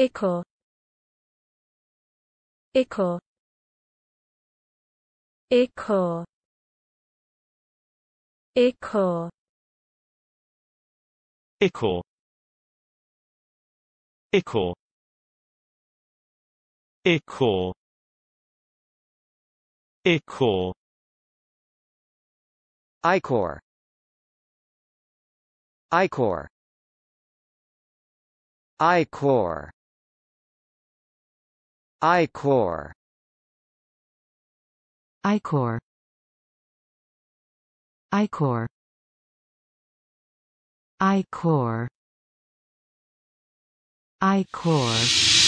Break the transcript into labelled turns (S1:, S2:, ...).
S1: Ichor Ichor Ichor Ichor Ichor Ichor Ichor Ichor Icor Icor Icor iCore iCore iCore iCore iCore